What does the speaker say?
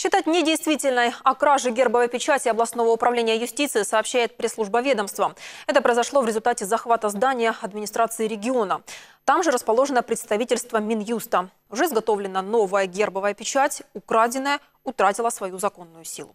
Считать недействительной о а краже гербовой печати областного управления юстиции сообщает пресс-служба ведомства. Это произошло в результате захвата здания администрации региона. Там же расположено представительство Минюста. Уже изготовлена новая гербовая печать, украденная утратила свою законную силу.